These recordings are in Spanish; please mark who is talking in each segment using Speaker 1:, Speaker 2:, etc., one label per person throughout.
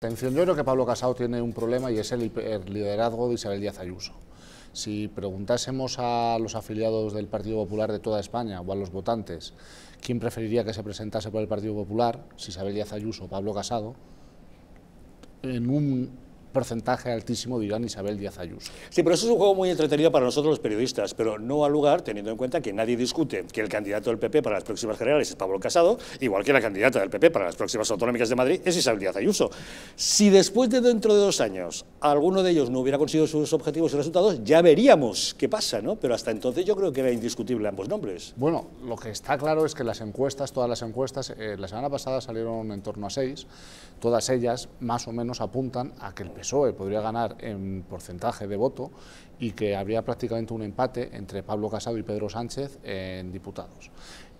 Speaker 1: Atención, yo creo que Pablo Casado tiene un problema y es el, liderazgo de Isabel Díaz Ayuso. Si preguntásemos a los afiliados del Partido Popular de toda España o a los votantes quién preferiría que se presentase por el Partido Popular, si Isabel Díaz Ayuso o Pablo Casado, en un porcentaje altísimo de Iván Isabel Díaz Ayuso.
Speaker 2: Sí, pero eso es un juego muy entretenido para nosotros los periodistas, pero no al lugar teniendo en cuenta que nadie discute que el candidato del PP para las próximas generales es Pablo Casado, igual que la candidata del PP para las próximas autonómicas de Madrid es Isabel Díaz Ayuso. Si después de dentro de dos años alguno de ellos no hubiera conseguido sus objetivos y resultados, ya veríamos qué pasa, ¿no? Pero hasta entonces yo creo que era indiscutible ambos nombres. Bueno, lo que está claro es que las
Speaker 1: encuestas, todas las encuestas, eh, la semana pasada salieron en torno a seis, todas ellas más o menos apuntan a que el PSOE PSOE podría ganar en porcentaje de voto y que habría prácticamente un empate entre Pablo Casado y Pedro Sánchez en diputados.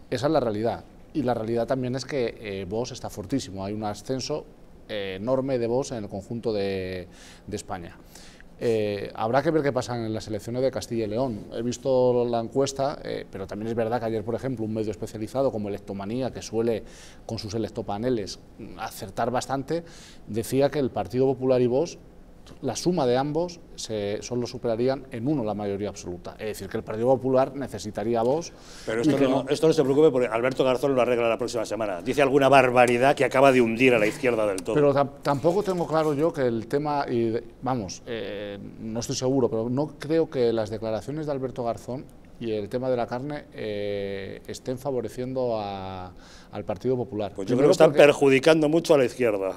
Speaker 1: Esa es la realidad. Y la realidad también es que eh, Vos está fortísimo, hay un ascenso eh, enorme de Vox en el conjunto de España. Eh, habrá que ver qué pasa en las elecciones de Castilla y León. He visto la encuesta, eh, pero también es verdad que ayer, por ejemplo, un medio especializado como Electomanía, que suele con sus electopaneles acertar bastante, decía que el Partido Popular y vos la suma de ambos se, solo superarían en uno la
Speaker 2: mayoría absoluta. Es decir, que el Partido Popular necesitaría vos. Pero esto, no, esto no se preocupe porque Alberto Garzón lo arregla la próxima semana. Dice alguna barbaridad que acaba de hundir a la izquierda del todo. Pero
Speaker 1: tampoco tengo claro yo que el tema, y vamos, eh, no estoy seguro, pero no creo que las declaraciones de Alberto Garzón y el tema de la carne eh, estén favoreciendo al Partido Popular. Pues yo creo que están
Speaker 2: perjudicando mucho a la izquierda.